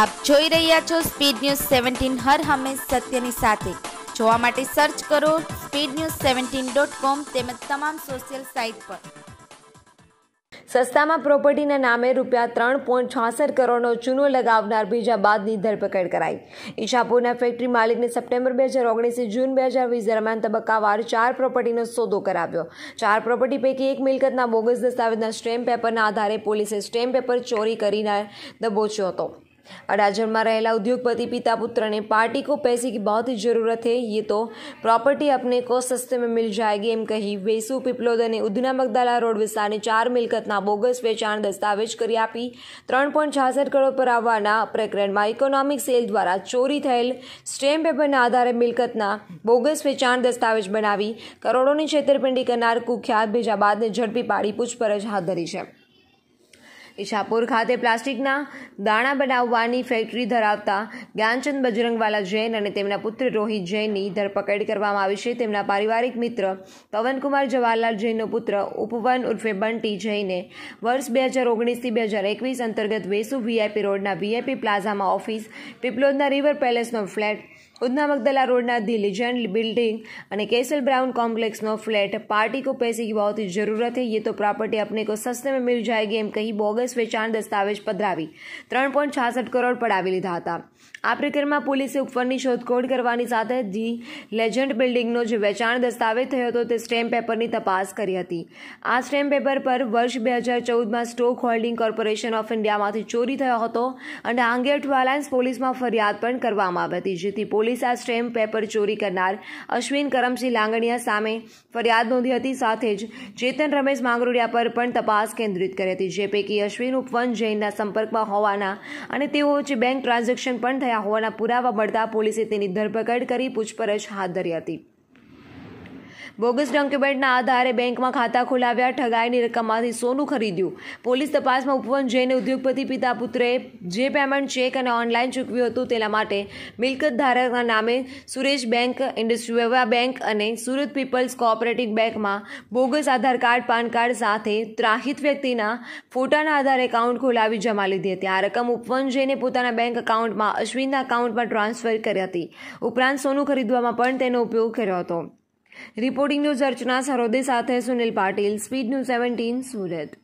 આપ જોઈ રહ્યા છો સ્પીડ ન્યૂઝ સેવન્ટીન હર હંમેશ સત્યની સાથે જોવા માટે સર્ચ કરો speed news seventeen dot com તેમજ તમામ સોશિયલ સાઇટ પર સસ્તામાં પ્રોપર્ટીના નામે રૂપિયા ત્રણ પોઈન્ટ છાસઠ કરોડનો ચૂનો લગાવનાર બીજા બાદની ધરપકડ કરાઈ ઈશાપુરના ફેક્ટરી માલિકને સપ્ટેમ્બર બે હજાર ઓગણીસ જૂન બે હજાર વીસ દરમિયાન તબક્કાવાર ચાર પ્રોપર્ટીનો સોદો કરાવ્યો ચાર પ્રોપર્ટી પૈકી એક મિલકતના બોગસ દસ્તાવેજના સ્ટેમ્પ પેપરના આધારે પોલીસે સ્ટેમ્પ પેપર ચોરી કરીને દબોચ્યો હતો अडाजन રહેલા ઉદ્યોગપતિ પિતા પુત્રને પાર્ટી કો पार्टी को पैसे જરૂરત હૈ ही તો પ્રોપર્ટી ये કો प्रॉपर्टी अपने को सस्ते એમ કહી વેસુ પીપલોદ અને ઉધના મગદાલા રોડ વિસ્તારની ચાર મિલકતના બોગસ વેચાણ દસ્તાવેજ કરી આપી ત્રણ પોઈન્ટ છાસઠ કરોડ પર આવવાના પ્રકરણમાં ઇકોનોમિક સેલ દ્વારા ચોરી થયેલ સ્ટેમ્પ પેપરના આધારે મિલકતના બોગસ વેચાણ દસ્તાવેજ બનાવી કરોડોની છેતરપિંડી કરનાર કુખ્યાત ભેજાબાદને ઝડપી પાડી પૂછપરછ હાથ ધરી છે ઈશાપુર ખાતે પ્લાસ્ટિકના દાણા બનાવવાની ફેક્ટરી ધરાવતા જ્ઞાનચંદ બજરંગવાલા જૈન અને તેમના પુત્ર રોહિત જૈનની ધરપકડ કરવામાં આવી છે તેમના પારિવારિક મિત્ર પવનકુમાર જવાહરલાલ જૈનનો પુત્ર ઉપવન ઉર્ફે બંટી જૈને વર્ષ બે હજાર ઓગણીસથી બે હજાર એકવીસ અંતર્ગત વેસુ વીઆઈપી રોડના વીઆઈપી પ્લાઝામાં ઓફિસ પીપલોદના રિવર પેલેસનો ફ્લેટ ઉધના મગદલા રોડના ધી લિજેન્ડ બિલ્ડિંગ અને કેસલ બ્રાઉન કોમ્પ્લેક્સનો ફ્લેટ પાર્ટી पार्टी को पैसे की बहुत ही जरूरत है ये तो प्रॉपर्टी अपने को सस्ते में એમ કહી બોગસ વેચાણ દસ્તાવેજ પધરાવી ત્રણ પોઈન્ટ છાસઠ કરોડ પડાવી લીધા હતા આ પ્રકરણમાં પોલીસે ઉપરની શોધખોળ કરવાની સાથે ધી લેજન્ડ બિલ્ડિંગનો જે વેચાણ દસ્તાવેજ થયો હતો તે સ્ટેમ્પ પેપરની તપાસ કરી હતી આ સ્ટેમ્પ પેપર પર વર્ષ બે હજાર ચૌદમાં સ્ટોક હોલ્ડિંગ કોર્પોરેશન ઓફ ઇન્ડિયામાંથી ચોરી થયો હતો અને આ અંગે પોલીસમાં ફરિયાદ પણ કરવામાં આવી હતી જેથી પોલીસ પોલીસ આ સ્ટેમ્પ પેપર ચોરી કરનાર અશ્વિન કરમસિંહ લાંગણીયા સામે ફરિયાદ નોંધી હતી સાથે જ ચેતન રમેશ માંગરોડિયા પર પણ તપાસ કેન્દ્રિત કરી હતી જે પૈકી અશ્વિન ઉપવન જૈનના સંપર્કમાં હોવાના અને તેઓ વચ્ચે બેંક ટ્રાન્ઝેક્શન પણ થયા હોવાના પુરાવા મળતા પોલીસે તેની ધરપકડ કરી પૂછપરછ હાથ ધરી હતી બોગસ ડોક્યુમેન્ટના આધારે બેંકમાં ખાતા ખોલાવ્યા ઠગાઈની રકમમાંથી સોનું ખરીદ્યું પોલીસ તપાસમાં ઉપવન જૈન ઉદ્યોગપતિ પિતા પુત્રે જે પેમેન્ટ ચેક અને ઓનલાઈન ચૂકવ્યું હતું તેના માટે મિલકત ધારકના નામે સુરેશ બેંક ઇન્ડસ્ટ્રી વ્યવહાર બેંક અને સુરત પીપલ્સ કોઓપરેટિવ બેંકમાં bogus Aadhaar card PAN card સાથે ત્રાહિત વ્યક્તિના ફોટાના આધારે એકાઉન્ટ ખોલાવી જમા લીધી હતી આ રકમ ઉપવન જૈને પોતાના બેંક અકાઉન્ટમાં અશ્વિનના અકાઉન્ટમાં ટ્રાન્સફર કરી હતી ઉપરાંત સોનું ખરીદવામાં પણ તેનો ઉપયોગ કર્યો હતો રિપોર્ટિંગ ન્યૂઝ અર્ચના સરોદે સાથે Sunil Patil speed news seventeen Surat